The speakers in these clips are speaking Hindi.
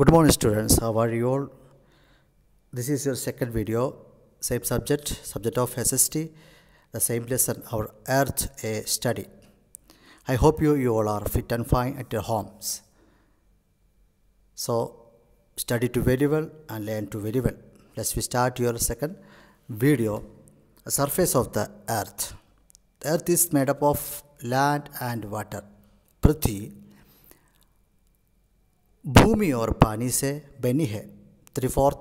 Good morning students, how are you all? This is your second video, same subject, subject of SST, the same lesson, our Earth A study. I hope you, you all are fit and fine at your homes. So, study to very well and learn to very well. Let's we start your second video, a surface of the Earth. The Earth is made up of land and water. prithi. भूमि और पानी से बनी है थ्री फोर्थ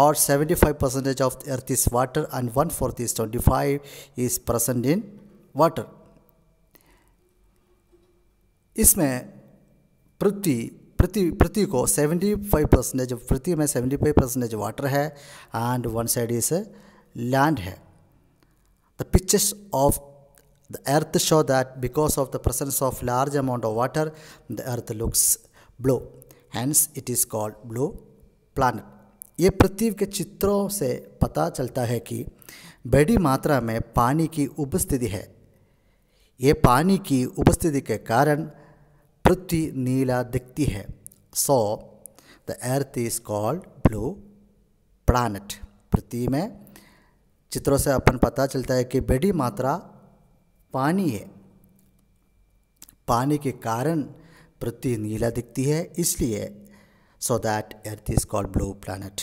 और seventy five percentage of earth is water and one fourth is twenty five is present in water इसमें पृथ्वी पृथ्वी पृथ्वी को सेवेंटी फाइव परसेंटेज पृथ्वी में सेवेंटी फाइव परसेंटेज वाटर है and one side is land है the pictures of the earth show that because of the presence of large amount of water the earth looks blue hence it is called blue planet ये पृथ्वी के चित्रों से पता चलता है कि बड़ी मात्रा में पानी की उपस्थिति है ये पानी की उपस्थिति के कारण पृथ्वी नीला दिखती है so the earth is called blue planet पृथ्वी में चित्रों से अपन पता चलता है कि बड़ी मात्रा पानी है पानी के कारण पृथ्वी नीला दिखती है इसलिए so that earth is called blue planet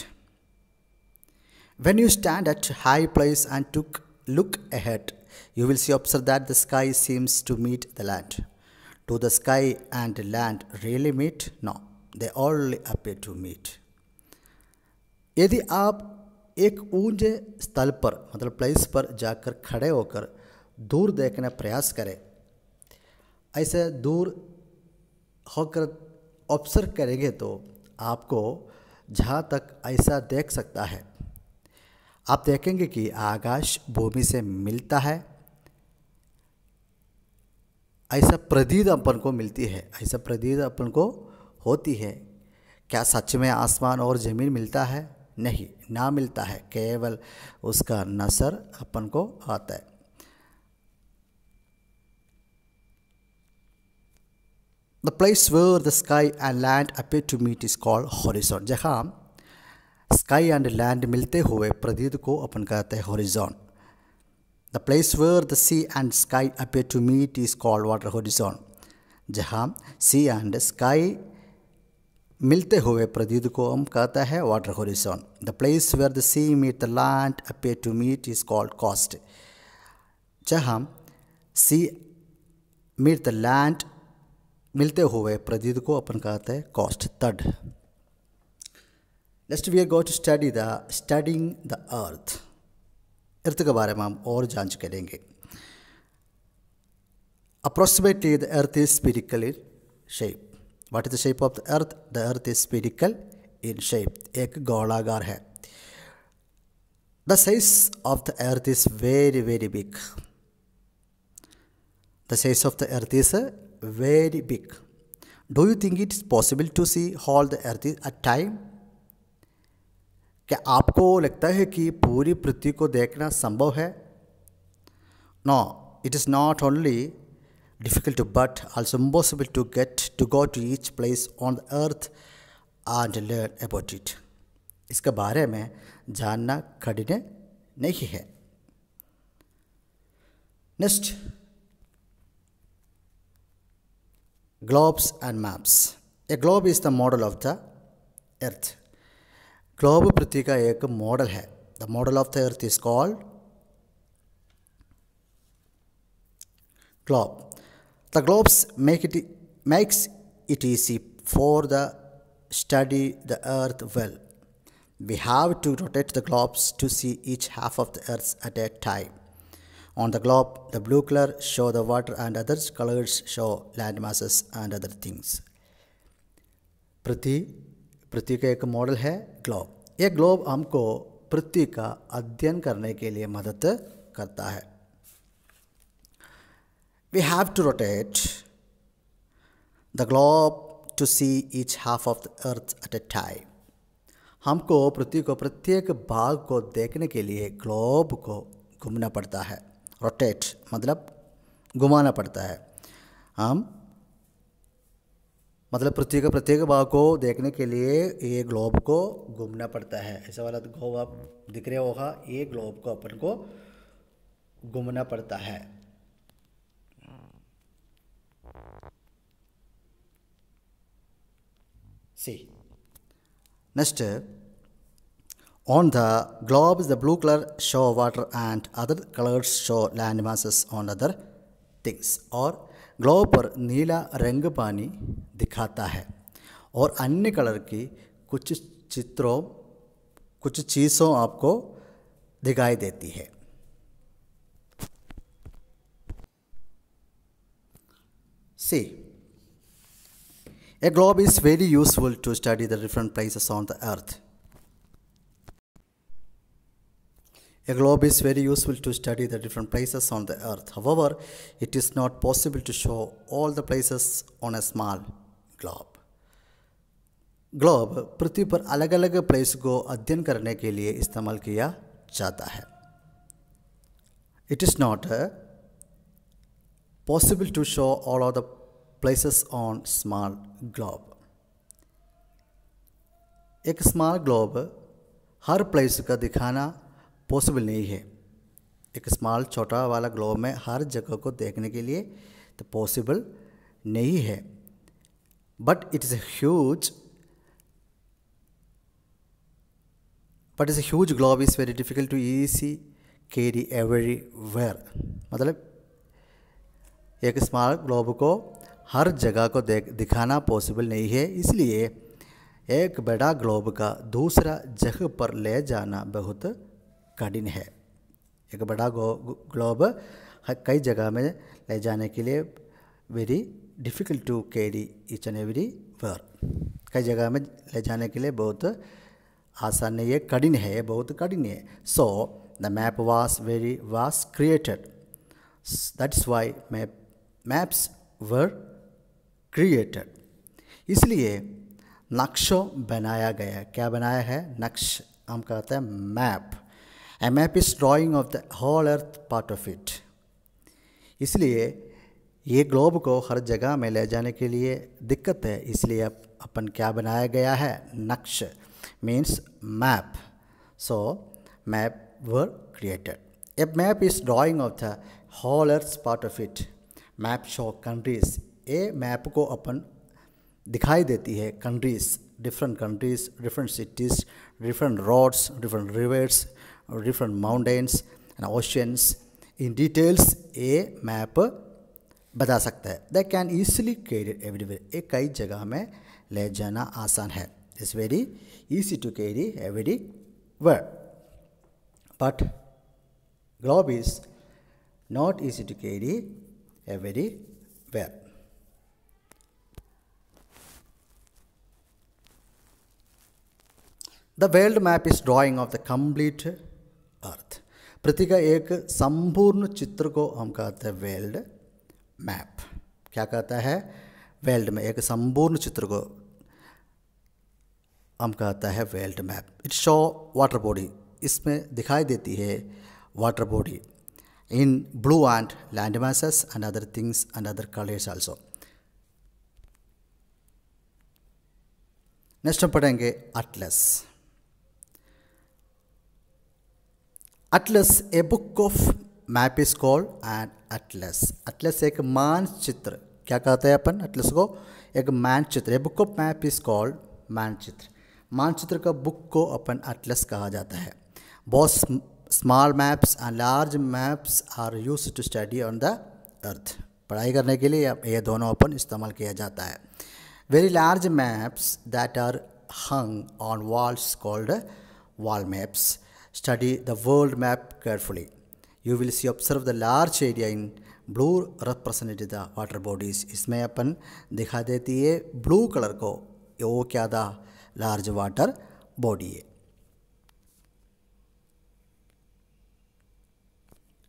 when you stand at high place and took look a height you will see observe that the sky seems to meet the land to the sky and land really meet no they only appear to meet यदि आप एक ऊंचे स्थल पर मतलब प्लेस पर जाकर खड़े होकर दूर देखने प्रयास करें ऐसे दूर होकर ऑब्जर्व करेंगे तो आपको जहाँ तक ऐसा देख सकता है आप देखेंगे कि आकाश भूमि से मिलता है ऐसा प्रदीद अपन को मिलती है ऐसा प्रदीद अपन को होती है क्या सच में आसमान और ज़मीन मिलता है नहीं ना मिलता है केवल उसका नसर अपन को आता है The place where the sky and land appear to meet is called horizon. जहाँ sky and land मिलते हुए प्रदीत को अपन कहते हैं horizon. The place where the sea and sky appear to meet is called water horizon. जहाँ sea and sky मिलते हुए प्रदीत को हम कहता है water horizon the place where the sea meet the land appear to meet is called coast जहाँ सी मीट द लैंड मिलते हुए प्रदीद को अपन कहते हैं coast that next we go to study the studying the earth earth के बारे में हम और जांच करेंगे approximately the earth is spherical in shape what is the shape of the earth the earth is spherical in shape एक गोलागार है the size of the earth is very very big the size of the earth is very big. Do you think it's possible to see all the earth at time? क्या आपको लगता है कि पूरी पृथ्वी को देखना संभव है no it is not only difficult but also impossible to get to go to each place on the earth and learn about it इसके बारे में जानना कठिन नहीं है next globes and maps. A globe is the model of the earth. Globe पृथ्वी का एक model The model of the earth is called globe. The globes make it makes it easy for the study the earth well. We have to rotate the globes to see each half of the earth at a time. On the globe, the blue color show the water and other colors show land masses and other things. पृथ्वी पृथ्वी का एक मॉडल है ग्लोब ये ग्लोब हमको पृथ्वी का अध्ययन करने के लिए मदद करता है we have to rotate the globe to see each half of the earth at a time हमको पृथ्वी को प्रत्येक भाग को देखने के लिए ग्लोब को घूमना पड़ता है रोटेट मतलब घुमाना पड़ता है हम मतलब पृथ्वी के प्रत्येक भाग को देखने के लिए ये ग्लोब को घूमना पड़ता है ऐसा वाला तो ग्लोब आप दिख रहे होगा ये ग्लोब को अपन को घूमना पड़ता है see next On the globe, the blue color show water and other colors show land masses on other things. Or globe पर नीला रंग पानी दिखाता है और अन्य कलर की कुछ चित्रों कुछ चीज़ों आपको दिखाई देती है see a globe is very useful to study the different places on the earth A globe is very useful to study the different places on the earth. However, it is not possible to show all the places on a small globe. Globe पृथ्वी पर अलग अलग प्लेस को अध्ययन करने के लिए इस्तेमाल किया जाता है it is not possible to show all of the places on small globe. एक स्मॉल ग्लोब हर प्लेस का दिखाना पॉसिबल नहीं है एक स्मॉल छोटा वाला ग्लोब में हर जगह को देखने के लिए तो पॉसिबल नहीं है but it is a huge but is a huge globe is very difficult to easy carry everywhere मतलब एक स्मॉल ग्लोब को हर जगह को देख दिखाना पॉसिबल नहीं है इसलिए एक बड़ा ग्लोब का दूसरा जगह पर ले जाना बहुत कठिन है एक बड़ा ग्लोब कई जगह में ले जाने के लिए very difficult to carry each and everywhere कई जगह में ले जाने के लिए बहुत आसान नहीं है कठिन है बहुत कठिन है so the map was very was created that's why map maps were created इसलिए नक्शों बनाया गया क्या बनाया है नक्श हम कहते हैं map A map is drawing of the whole earth part of it. इसलिए ये ग्लोब को हर जगह में ले जाने के लिए दिक्कत है इसलिए अपन क्या बनाया गया है नक्श means map so map were created a map is drawing of the whole earth part of it map show countries ये मैप को अपन दिखाई देती है countries different countries different cities different roads different rivers different mountains and oceans in details a map बता सकता है that can easily carried everywhere एक कई जगह में ले जाना आसान है it's very easy to carry everywhere but globe is not easy to carry everywhere The world map is drawing of the complete earth पृथ्वी का एक संपूर्ण चित्र को हम कहते हैं वेल्ड मैप क्या कहता है वेल्ड में एक संपूर्ण चित्र को हम कहता है world map it show water body इसमें दिखाई देती है water body in blue and land masses and other things and other colours also next हम पढ़ेंगे atlas atlas a book of map is call and atlas atlas एक मानचित्र क्या कहते हैं अपन अटलस को एक मानचित्र a book of map is called मानचित्र मानचित्र का बुक को अपन अटलस कहा जाता है बहुत small maps and large maps are use to study on the earth पढ़ाई करने के लिए ये दोनों अपन इस्तेमाल किया जाता है very large maps that are hung on walls called wall maps study the world map carefully. You will see observe the large area in blue represented the water bodies. इसमें अपन दिखा देती है blue color को वो क्या था large water body है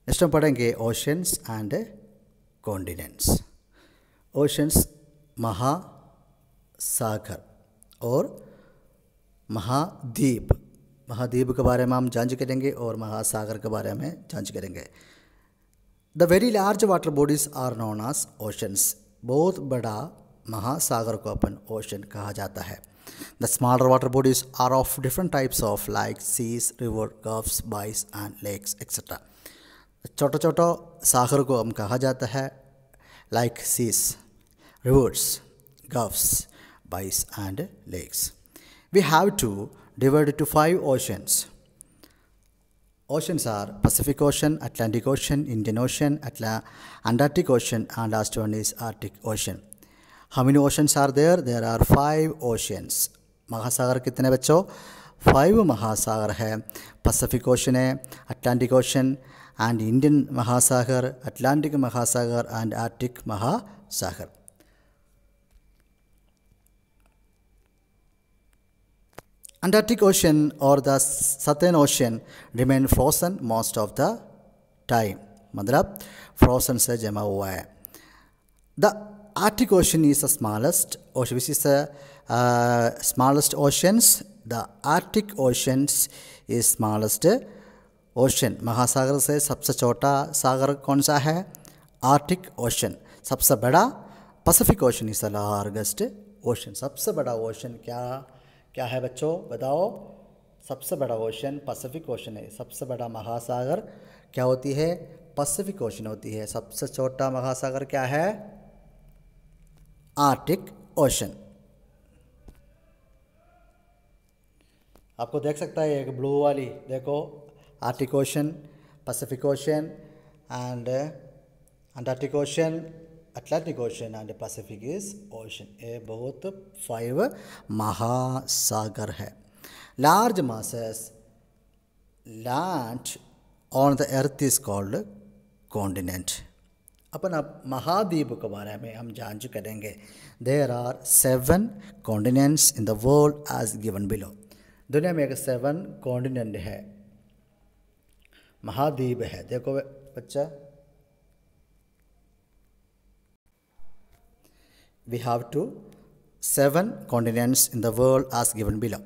नेक्स्ट हम पढ़ेंगे ओशंस एंड कॉन्टिनेंट्स ओशंस महासागर और महाद्वीप महाद्वीप के बारे में हम जांच करेंगे और महासागर के बारे में जांच करेंगे the very large water bodies are known as oceans बहुत बड़ा महासागर को अपन ओशन कहा जाता है the smaller water bodies are of different types of like seas river gulfs bays and lakes etcetera छोटा छोटा सागर को हम कहा जाता है like cis rivers gulfs bays and lakes we have to divided to five oceans. Oceans are Pacific Ocean, Atlantic Ocean, Indian Ocean, Atla Antarctic Ocean, and last one is Arctic Ocean. How many oceans are there? There are five oceans. Mahasagar kitne bacho? Five Mahasagar hai. Pacific Ocean है अटलांटिक ओशन एंड इंडियन महासागर अटलांटिक महासागर एंड आर्टिक महासागर Antarctic Ocean or the Southern Ocean remain frozen most of the time. मतलब frozen से जमा हुआ है The Arctic Ocean is the smallest ocean, This is the uh, smallest oceans. The Arctic Oceans is smallest ocean. महासागर से सबसे छोटा सागर कौन सा है Arctic Ocean. सबसे बड़ा Pacific Ocean is the largest ocean. सबसे बड़ा ocean क्या है? क्या है बच्चों बताओ सबसे बड़ा ओशन पैसिफिक ओशन है सबसे बड़ा महासागर क्या होती है पैसिफिक ओशन होती है सबसे छोटा महासागर क्या है आर्टिक ओशन आपको देख सकता है एक ब्लू वाली देखो Arctic Ocean Pacific Ocean and Antarctic Ocean Atlantic Ocean and Pacific is Ocean ये बहुत फाइव महासागर है large masses land on the earth is called continent अपन अब महाद्वीप के बारे में हम जांच करेंगे there are seven continents in the world as given below दुनिया में एक सेवन कॉन्टिनेंट है महाद्वीप है देखो बच्चा we have to seven continents in the world as given below.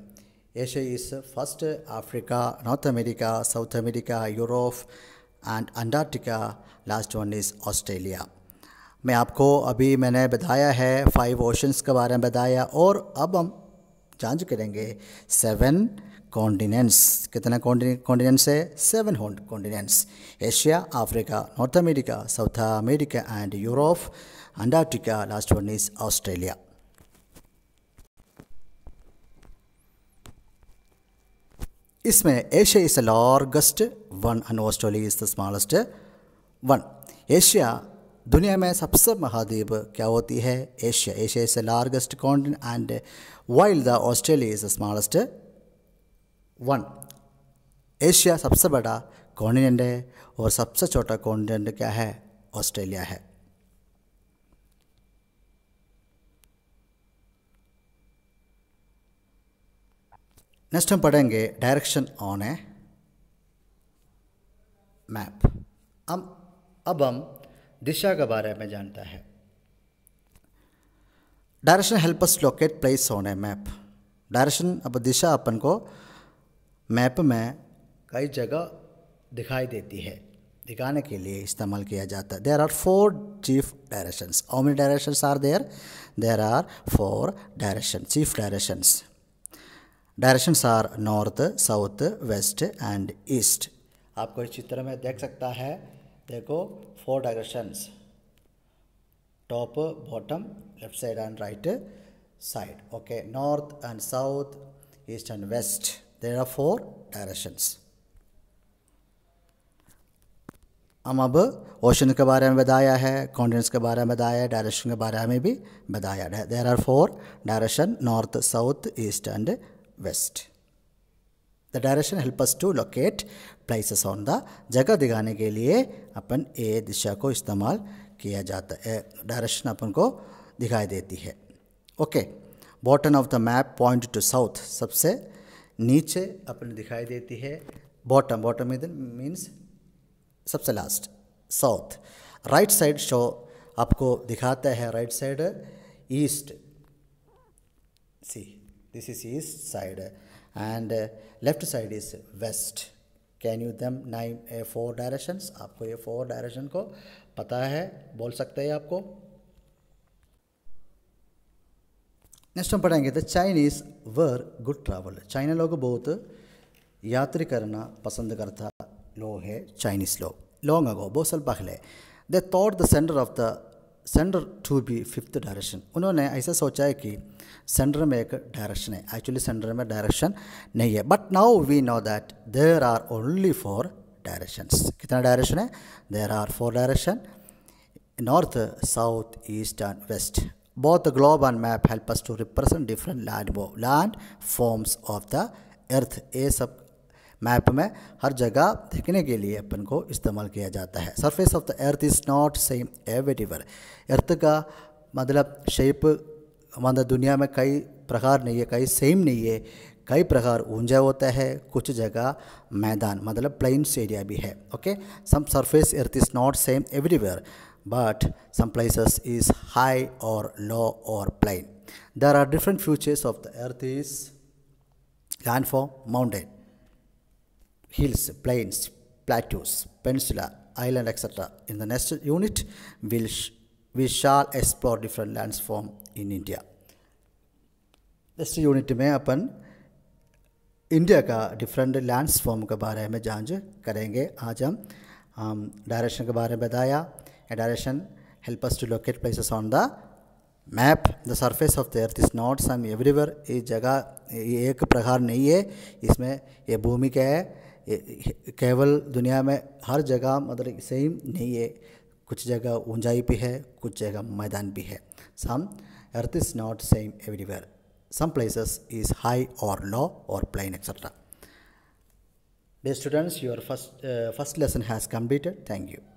Asia is first Africa, North America, South America, Europe and Antarctica. Last one is Australia. मैं आपको अभी मैंने बताया है फाइव ओशंस के बारे में बताया और अब हम जांच करेंगे सेवन कॉन्टिनेंट्स कितने कॉन्टिनेंट्स है seven continents Asia Africa North America South America and Europe Antarctica, last one is Australia. इसमें Asia is the largest one and Australia is the smallest one Asia दुनिया में सबसे महाद्वीप क्या होती है Asia Asia is the largest continent and while the Australia is the smallest one Asia सबसे बड़ा कॉन्टिनेंट है और सबसे छोटा कॉन्टिनेंट क्या है ऑस्ट्रेलिया है नेक्स्ट हम पढ़ेंगे डायरेक्शन ऑन ए मैप हम अब हम दिशा के बारे में जानता है direction help us locate place on a map direction अब दिशा अपन को मैप में कई जगह दिखाई देती है दिखाने के लिए इस्तेमाल किया जाता है there are four chief directions how directions are there there are four direction chief directions directions are north south west and east आपको इस चित्र में देख सकता है देखो four directions top bottom left side and right side okay north and south east and west there are four directions हम अब ओशन के बारे में बताया है कॉन्टिनेंट्स के बारे में बताया है डायरेक्शन के बारे में भी बताया है there are four direction north south east and west. The direction help us to locate places on the जगह दिखाने के लिए अपन ए दिशा को इस्तेमाल किया जाता है डायरेक्शन अपन को दिखाई देती है okay bottom of the map point to south सबसे नीचे अपन दिखाई देती है बॉटम बॉटम इज मीन्स सबसे last south right side show आपको दिखाता है right side east see This is east side and uh, left side is west. Can you determine four directions आपको ये फोर डायरेक्शन को पता है बोल सकते हैं आपको नेक्स्ट हम पढ़ेंगे the Chinese were good travel China लोग बहुत यात्री करना पसंद करता लोग है चाइनीज लोग लॉन्ग अगो बहुत साल पहले they thought the centre of the centre to be fifth direction उन्होंने ऐसा सोचा है कि सेंटर में एक डायरेक्शन है एक्चुअली सेंटर में डायरेक्शन नहीं है but now we know that there are only four directions कितना डायरेक्शन है there are four direction north south east and west both globe and map help us to represent different land land forms of the earth ये सब मैप में हर जगह देखने के लिए अपन को इस्तेमाल किया जाता है surface of the earth is not same everywhere earth का मतलब शेप मतलब दुनिया में कई प्रकार नहीं है कई सेम नहीं है कई प्रकार ऊंचा होता है कुछ जगह मैदान मतलब प्लेन्स एरिया भी है okay some surface earth is not same everywhere some some is high और लो और plain there are different features of the earth is land for mountain hills, plains, plateaus, peninsula, island, etc. In the next unit, we'll we shall explore different lands form in India. Next unit में अपन इंडिया का डिफरेंट लैंड्स फॉर्म के बारे में जांच करेंगे आज हम हम डायरेक्शन के बारे में बताया direction help us to locate places on the map the surface of the earth is not same everywhere ये जगह ये एक प्रकार नहीं है इसमें ये भूमि क्या है केवल दुनिया में हर जगह मतलब सेम नहीं है कुछ जगह ऊंचाई भी है कुछ जगह मैदान भी है some earth is not same everywhere some places is high और लो और plain etcetera dear students your first first lesson has completed thank you